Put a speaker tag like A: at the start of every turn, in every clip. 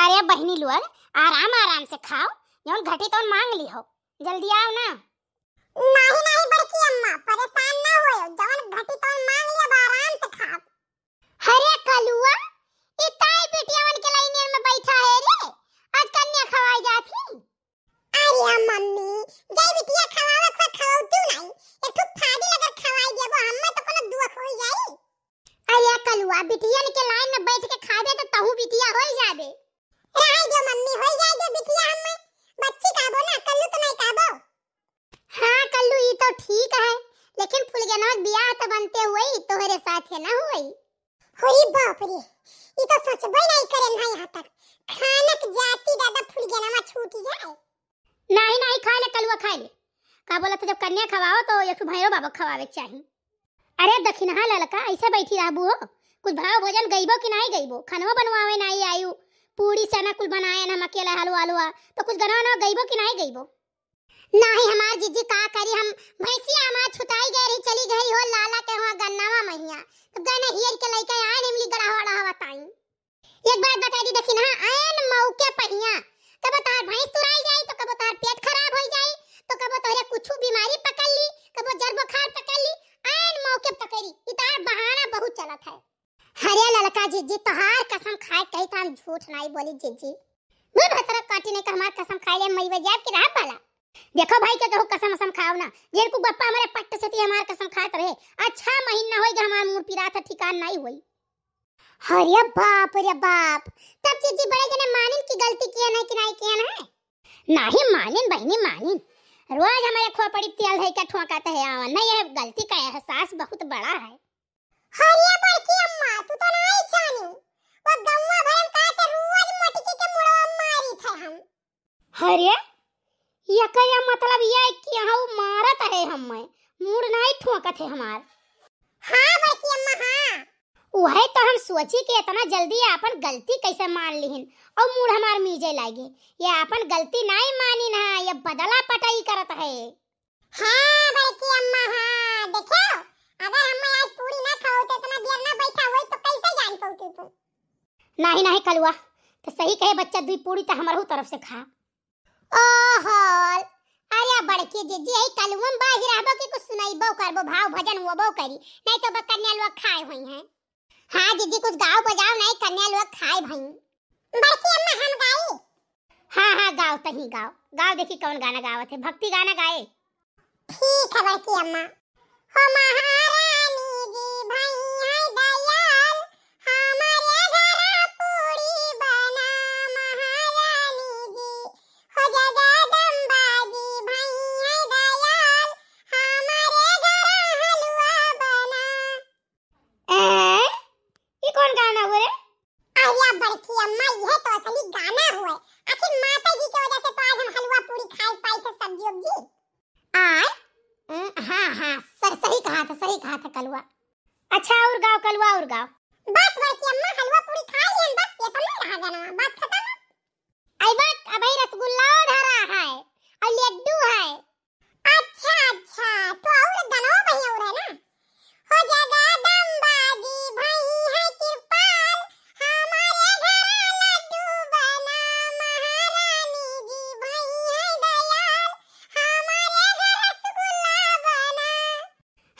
A: अरे बहनी लुअर आराम आराम से खाओ जौन घटी तो मांग ली हो
B: जल्दी आओ ना नहीं नहीं बड़की अम्मा परेशान ना होयो जवन घटी तो मांग लिया साथ है સાથે होई હોય હોરી બાપ રે ઈ તો સોચબોય નહીં કરે નહીં હાતક खानक जाती दादा गया ना छूट जाए नहीं नहीं
A: खा ले कलवा खा ले का बोला था जब कन्या खवाओ तो एक भैरो बाबा खवावे चाहिए अरे दखिन दखिनहा ललका ऐसे बैठी रहबू हो कुछ भाव भोजन गईबो कि नहीं गईबो खानवा बनवावे नहीं आयु पूरी सना कुल बनाया ना मकेला हलवा हलवा तो कुछ गना ना गईबो कि नहीं गईबो नहीं हमार जीजी का करी हम भैंसी हमार छुटाई गई रही चली गई हो ला कुछ बीमारी पकड़ ली कबो जर बुखार पकड़ ली आन मौके पकड़ी इतार तो बहाना बहुत चलत है हरे ललका जी जी तोहार कसम खाए कही था तो हम झूठ नहीं बोली जी जी मैं भतर काटी नहीं का तो हमार कसम खाए ले मई बजाब के राह पाला देखो भाई के कहो कसम कसम खाओ ना जेल को बप्पा हमारे पट्ट से थी हमार कसम खात रहे अच्छा महीना होई होएगा हमार मुंह पिरा था ठिकान नहीं हुई अरे बाप रे बाप तब जी जी बड़े जने मानिन की गलती किया नहीं कि नहीं किया ना है नहीं मानिन बहनी मानिन रोज हमारे खोपड़ी तेल धई का ठोंकाते है आवन हाँ, नहीं यह गलती का एहसास बहुत बड़ा है
B: हरिया हाँ, बड़की अम्मा तू तो नहीं जानी वो गम्मा भरम का के रोज मटकी के मुड़वा मारी थे हम हरिया हाँ, यका
A: का मतलब ये कि हम मारत है हम में मुड़ नहीं ठोकत है हमार
B: हां बड़की अम्मा हां
A: वही तो हम सोची कि इतना जल्दी अपन गलती कैसे मान लीन और मूड हमार मीजे लागे ये अपन गलती नहीं मानी ना ये बदला
B: पट है हाँ बड़की अम्मा हाँ देखो अगर हम आज पूरी ना खाओ तो इतना देर ना बैठा होई तो कैसे जान पाऊँ तू तो
A: नहीं नहीं कलुआ तो सही कहे बच्चा दुई पूरी तो हमारे तरफ से खा ओहो अरे बड़के जे जे कलुम बाज रहबो की कुछ सुनाइबो करबो भाव भजन हुबो करी नहीं तो बकन्या लोग खाए हुई हैं हाँ जीजी कुछ गाओ बजाओ नहीं कन्या लोग खाए भाई बड़की अम्मा हम गाई हाँ हाँ गाओ तही गाओ गाओ देखी कौन गाना गावत है भक्ति गाना गाए ठीक है बड़की अम्मा हो माँ
B: हाँ, वही कहा था कलुआ
A: अच्छा और गाँव कलुआ और गाँव बस भाई की अम्मा हलवा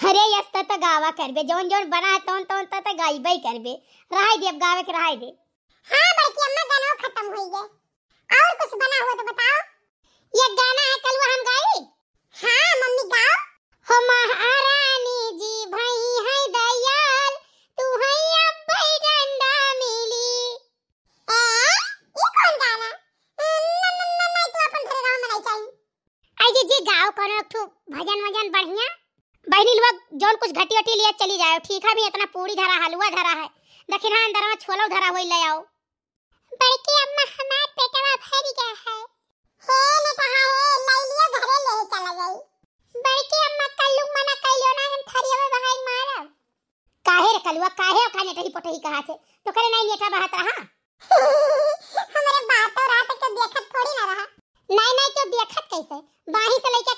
A: खरे यस्त तो गावा कर बे जोन जोन बना तो तो तो तो गाई बाई कर बे रहाई दे अब गावे के रहाई दे हाँ बल्कि
B: अम्मा गाना खत्म हो गए और कुछ बना हुआ तो बताओ ये गाना है कल वो हम गाए हाँ मम्मी गाओ हम महारानी जी भाई है दयाल तू है अब भाई डंडा मिली ए ये कौन गाना मैं तो अपन घरे गाओ मनाई चाहिए
A: आई जी जी गाओ करो एक भजन वजन बढ़िया बहनी लोग जौन कुछ घटी वटी लिए चली जाओ ठीक है भी इतना पूरी धरा हलुआ धरा है दखिन हाँ अंदर छोलो धरा हुई ले आओ
B: बड़की अम्मा हमार पेटवा भर गया है हे न कहा हे लाई लिया
A: घरे ले चला गई बड़की अम्मा कल लोग मना लियो ना हम थरिया में बहाई मारब काहे रे कलुआ काहे खाने टही पोटही कहा थे तो करे नहीं नेटा बहात रहा हमारे बात और रात के देखत थोड़ी ना रहा नहीं नहीं क्यों देखत कैसे बाही से लेके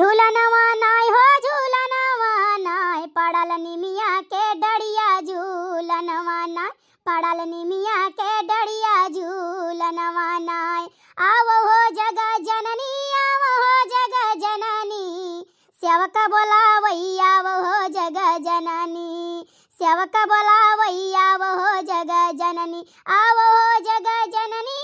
A: नवा नाय हो झूलनवा नाय पड़ल निमिया के डड़िया झूलनवा नाय पड़ल निमिया के डड़िया नवा नाय आव हो जग जननी आव हो जग जननी सेवक बोला वैया हो जग जननी सेवक बोला वैया हो जग जननी आव हो जग जननी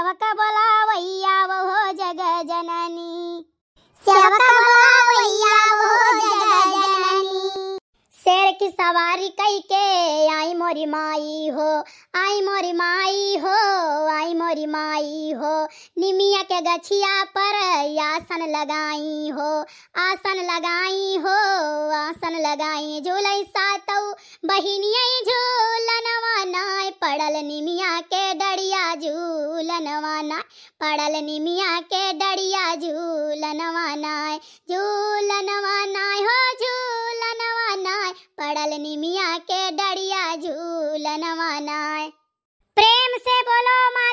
A: सेवक बोलावैया वो जग जननी सेवक बोलावैया वो जग जननी शेर की सवारी कई के आई मोरी माई हो आई मोरी माई हो आई मोरी माई हो निमिया के गछिया पर आसन लगाई हो आसन लगाई हो आसन लगाई झूलई सातौ बहिनिया झूलनवा पड़ल निमिया के डड़िया झूलनवाना पड़ल निमिया के डड़िया झूलनवाना झूलनवाना हो झूलनवाना पड़ल निमिया के डड़िया झूलनवाना प्रेम से बोलो माँ